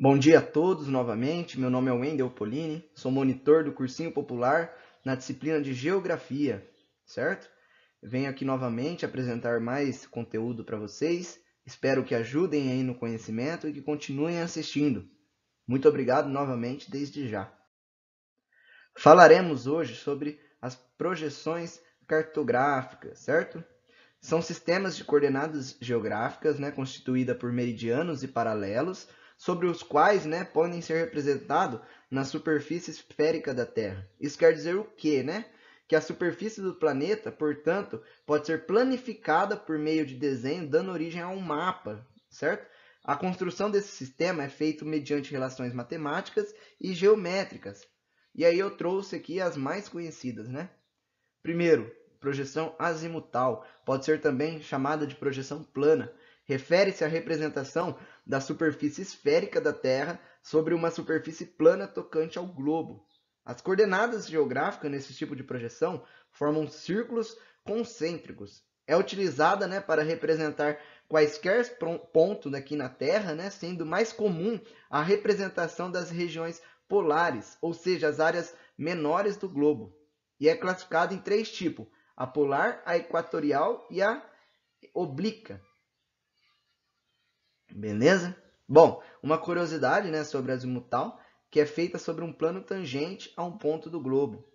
Bom dia a todos novamente. Meu nome é Wendel Polini, sou monitor do cursinho popular na disciplina de Geografia, certo? Venho aqui novamente apresentar mais conteúdo para vocês. Espero que ajudem aí no conhecimento e que continuem assistindo. Muito obrigado novamente desde já. Falaremos hoje sobre as projeções cartográficas, certo? São sistemas de coordenadas geográficas, né, constituída por meridianos e paralelos sobre os quais né, podem ser representados na superfície esférica da Terra. Isso quer dizer o quê, né? Que a superfície do planeta, portanto, pode ser planificada por meio de desenho, dando origem a um mapa, certo? A construção desse sistema é feita mediante relações matemáticas e geométricas. E aí eu trouxe aqui as mais conhecidas, né? Primeiro, projeção azimutal, pode ser também chamada de projeção plana, Refere-se à representação da superfície esférica da Terra sobre uma superfície plana tocante ao globo. As coordenadas geográficas nesse tipo de projeção formam círculos concêntricos. É utilizada né, para representar quaisquer pontos aqui na Terra, né, sendo mais comum a representação das regiões polares, ou seja, as áreas menores do globo. E é classificada em três tipos: a polar, a equatorial e a oblíqua. Beleza? Bom, uma curiosidade né, sobre a azimutal, que é feita sobre um plano tangente a um ponto do globo.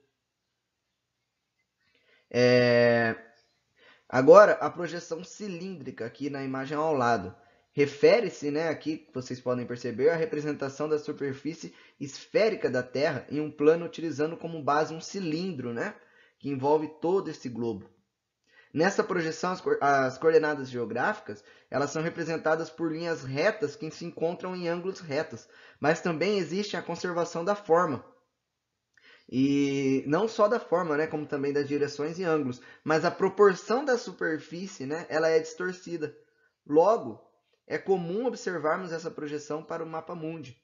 É... Agora, a projeção cilíndrica aqui na imagem ao lado. Refere-se, né, aqui vocês podem perceber, à representação da superfície esférica da Terra em um plano utilizando como base um cilindro, né, que envolve todo esse globo. Nessa projeção, as, co as coordenadas geográficas elas são representadas por linhas retas que se encontram em ângulos retos, mas também existe a conservação da forma. E não só da forma, né, como também das direções e ângulos, mas a proporção da superfície né, ela é distorcida. Logo, é comum observarmos essa projeção para o mapa mundi.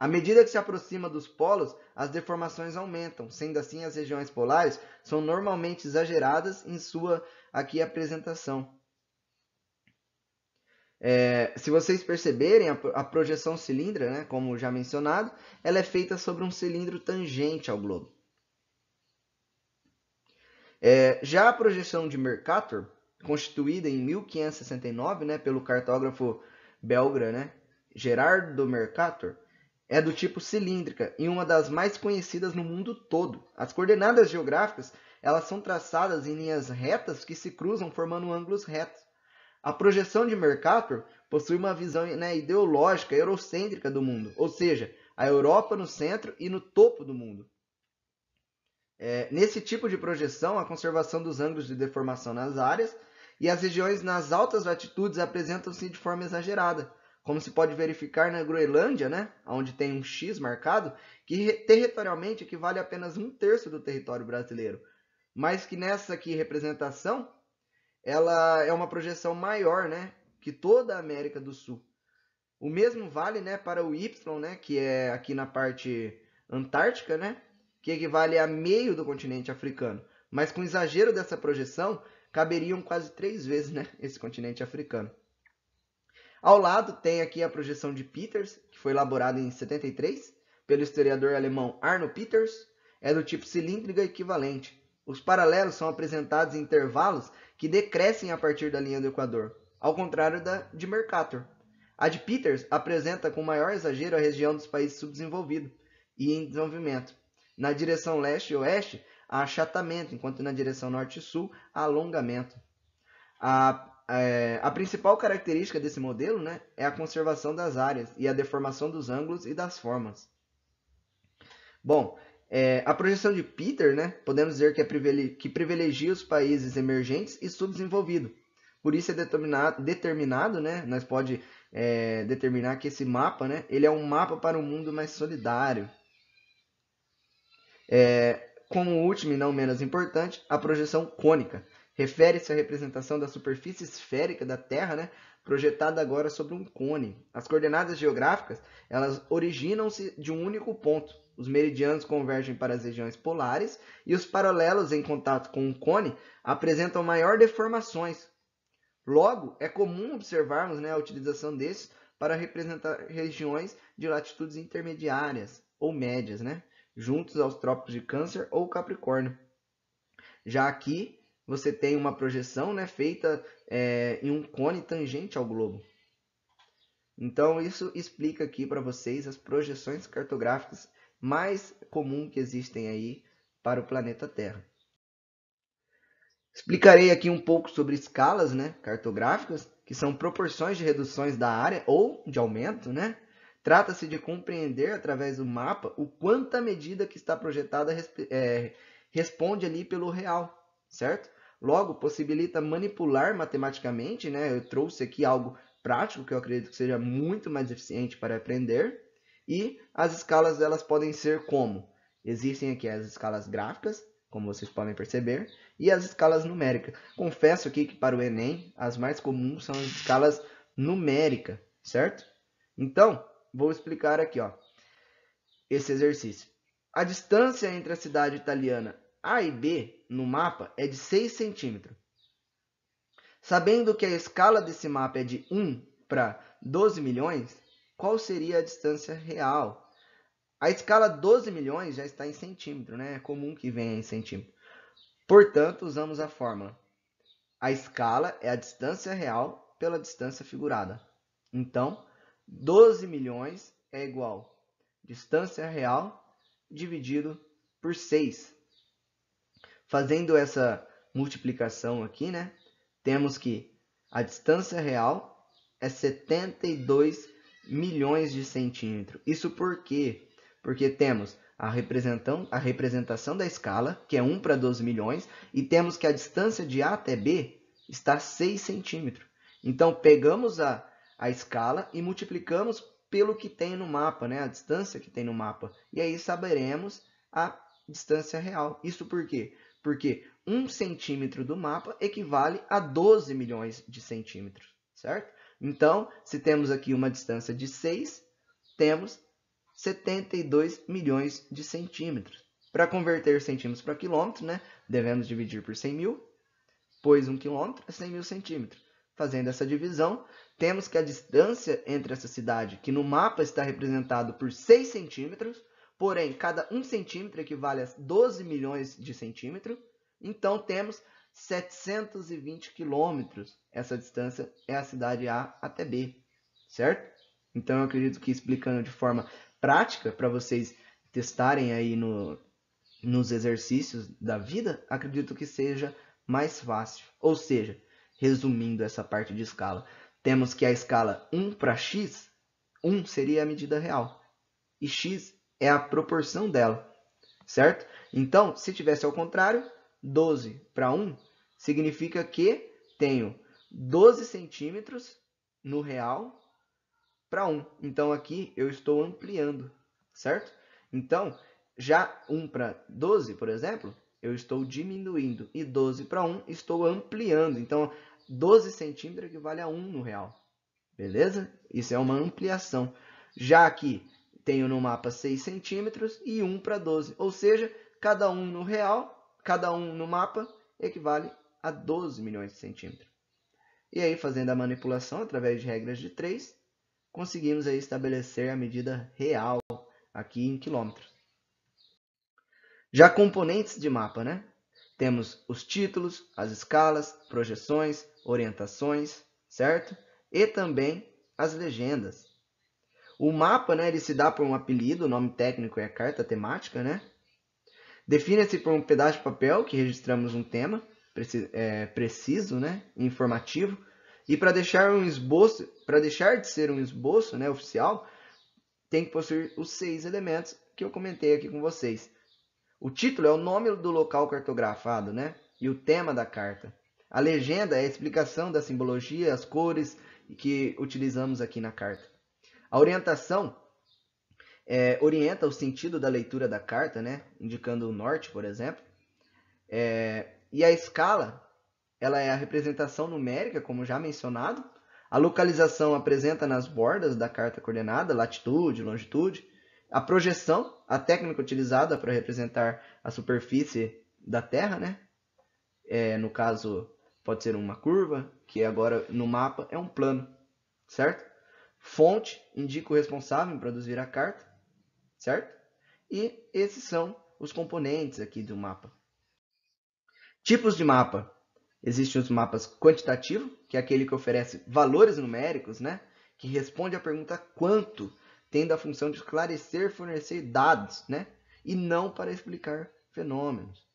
À medida que se aproxima dos polos, as deformações aumentam, sendo assim as regiões polares são normalmente exageradas em sua aqui apresentação. É, se vocês perceberem, a, a projeção cilindra, né, como já mencionado, ela é feita sobre um cilindro tangente ao globo. É, já a projeção de Mercator, constituída em 1569 né, pelo cartógrafo belga né, Gerardo Mercator, é do tipo cilíndrica e uma das mais conhecidas no mundo todo. As coordenadas geográficas elas são traçadas em linhas retas que se cruzam formando ângulos retos. A projeção de Mercator possui uma visão né, ideológica eurocêntrica do mundo, ou seja, a Europa no centro e no topo do mundo. É, nesse tipo de projeção, a conservação dos ângulos de deformação nas áreas e as regiões nas altas latitudes apresentam-se de forma exagerada, como se pode verificar na Groenlândia, né, onde tem um X marcado, que territorialmente equivale a apenas um terço do território brasileiro, mas que nessa aqui representação ela é uma projeção maior, né, que toda a América do Sul. O mesmo vale, né, para o Y, né, que é aqui na parte antártica, né, que equivale a meio do continente africano. Mas com exagero dessa projeção, caberiam quase três vezes, né, esse continente africano. Ao lado tem aqui a projeção de Peters, que foi elaborada em 73 pelo historiador alemão Arno Peters, é do tipo cilíndrica equivalente. Os paralelos são apresentados em intervalos que decrescem a partir da linha do equador, ao contrário da de Mercator. A de Peters apresenta com maior exagero a região dos países subdesenvolvidos e em desenvolvimento. Na direção leste e oeste, há achatamento, enquanto na direção norte e sul, há alongamento. A é, a principal característica desse modelo né, é a conservação das áreas e a deformação dos ângulos e das formas. Bom, é, a projeção de Peter, né, podemos dizer que, é privilegi que privilegia os países emergentes e subdesenvolvidos. Por isso é determinado, determinado né, nós pode é, determinar que esse mapa né, ele é um mapa para um mundo mais solidário. É, como último e não menos importante, a projeção cônica. Refere-se à representação da superfície esférica da Terra, né, projetada agora sobre um cone. As coordenadas geográficas elas originam-se de um único ponto. Os meridianos convergem para as regiões polares e os paralelos em contato com um cone apresentam maior deformações. Logo, é comum observarmos né, a utilização desses para representar regiões de latitudes intermediárias ou médias, né, juntos aos trópicos de Câncer ou Capricórnio. Já aqui, você tem uma projeção né, feita é, em um cone tangente ao globo. Então, isso explica aqui para vocês as projeções cartográficas mais comuns que existem aí para o planeta Terra. Explicarei aqui um pouco sobre escalas né, cartográficas, que são proporções de reduções da área ou de aumento. Né? Trata-se de compreender através do mapa o quanto a medida que está projetada é, responde ali pelo real, certo? Logo, possibilita manipular matematicamente, né? Eu trouxe aqui algo prático que eu acredito que seja muito mais eficiente para aprender. E as escalas elas podem ser como? Existem aqui as escalas gráficas, como vocês podem perceber, e as escalas numéricas. Confesso aqui que para o Enem, as mais comuns são as escalas numéricas, certo? Então, vou explicar aqui, ó, esse exercício. A distância entre a cidade italiana A e B no mapa é de 6 centímetros. Sabendo que a escala desse mapa é de 1 para 12 milhões, qual seria a distância real? A escala 12 milhões já está em centímetro, né? É comum que venha em centímetro. Portanto, usamos a fórmula. A escala é a distância real pela distância figurada. Então, 12 milhões é igual distância real dividido por 6. Fazendo essa multiplicação aqui, né? Temos que a distância real é 72 milhões de centímetros. Isso por quê? Porque temos a, a representação da escala, que é 1 para 12 milhões, e temos que a distância de A até B está 6 centímetros. Então, pegamos a, a escala e multiplicamos pelo que tem no mapa, né? a distância que tem no mapa. E aí saberemos a distância real. Isso por quê? Porque um centímetro do mapa equivale a 12 milhões de centímetros, certo? Então, se temos aqui uma distância de 6, temos 72 milhões de centímetros. Para converter centímetros para quilômetro, né, devemos dividir por 100 mil, pois um quilômetro é 100 mil centímetros. Fazendo essa divisão, temos que a distância entre essa cidade, que no mapa está representado por 6 centímetros, Porém, cada 1 centímetro equivale a 12 milhões de centímetros. Então, temos 720 quilômetros. Essa distância é a cidade A até B, certo? Então, eu acredito que explicando de forma prática, para vocês testarem aí no, nos exercícios da vida, acredito que seja mais fácil. Ou seja, resumindo essa parte de escala, temos que a escala 1 para x, 1 seria a medida real. E x é a proporção dela, certo? Então, se tivesse ao contrário, 12 para 1 significa que tenho 12 centímetros no real para 1. Então, aqui eu estou ampliando, certo? Então, já 1 para 12, por exemplo, eu estou diminuindo. E 12 para 1, estou ampliando. Então, 12 centímetros equivale a 1 no real. Beleza? Isso é uma ampliação. Já aqui, tenho no mapa 6 centímetros e 1 para 12. Ou seja, cada um no real, cada um no mapa, equivale a 12 milhões de centímetros. E aí, fazendo a manipulação através de regras de 3, conseguimos aí estabelecer a medida real aqui em quilômetros. Já componentes de mapa, né? Temos os títulos, as escalas, projeções, orientações, certo? E também as legendas. O mapa, né, ele se dá por um apelido, o nome técnico é a carta temática, né? Define-se por um pedaço de papel que registramos um tema preciso, é, preciso né, informativo. E para deixar um esboço, para deixar de ser um esboço, né, oficial, tem que possuir os seis elementos que eu comentei aqui com vocês. O título é o nome do local cartografado, né? E o tema da carta. A legenda é a explicação da simbologia, as cores que utilizamos aqui na carta. A orientação é, orienta o sentido da leitura da carta, né? indicando o norte, por exemplo. É, e a escala ela é a representação numérica, como já mencionado. A localização apresenta nas bordas da carta coordenada, latitude, longitude. A projeção, a técnica utilizada para representar a superfície da Terra, né? É, no caso, pode ser uma curva, que agora no mapa é um plano, certo? Fonte indica o responsável em produzir a carta, certo? E esses são os componentes aqui do mapa. Tipos de mapa. Existem os mapas quantitativo, que é aquele que oferece valores numéricos, né? Que responde à pergunta quanto, tendo a função de esclarecer, fornecer dados, né? E não para explicar fenômenos.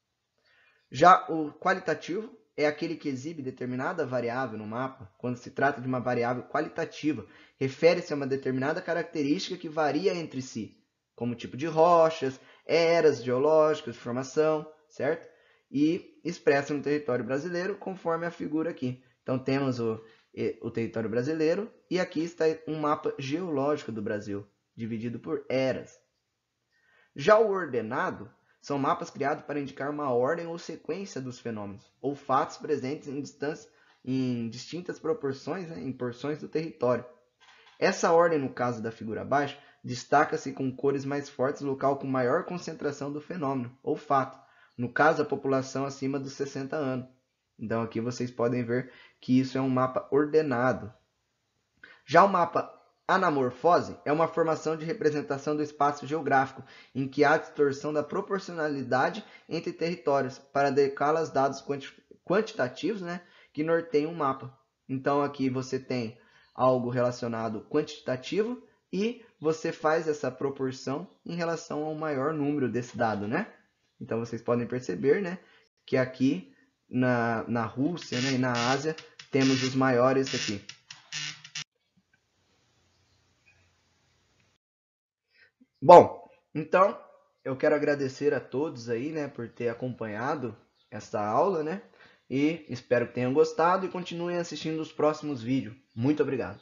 Já o qualitativo é aquele que exibe determinada variável no mapa quando se trata de uma variável qualitativa, refere-se a uma determinada característica que varia entre si, como tipo de rochas, eras geológicas, formação, certo? E expressa no território brasileiro conforme a figura aqui. Então temos o, o território brasileiro e aqui está um mapa geológico do Brasil, dividido por eras. Já o ordenado são mapas criados para indicar uma ordem ou sequência dos fenômenos, ou fatos presentes em, em distintas proporções, né, em porções do território. Essa ordem, no caso da figura abaixo, destaca-se com cores mais fortes no local com maior concentração do fenômeno, ou fato, no caso a população acima dos 60 anos. Então aqui vocês podem ver que isso é um mapa ordenado. Já o mapa Anamorfose é uma formação de representação do espaço geográfico em que há distorção da proporcionalidade entre territórios para adequá-la aos dados quantitativos né, que norteiam um mapa. Então, aqui você tem algo relacionado quantitativo e você faz essa proporção em relação ao maior número desse dado. Né? Então, vocês podem perceber né, que aqui na, na Rússia né, e na Ásia temos os maiores aqui. Bom, então eu quero agradecer a todos aí, né, por ter acompanhado esta aula, né? E espero que tenham gostado e continuem assistindo os próximos vídeos. Muito obrigado!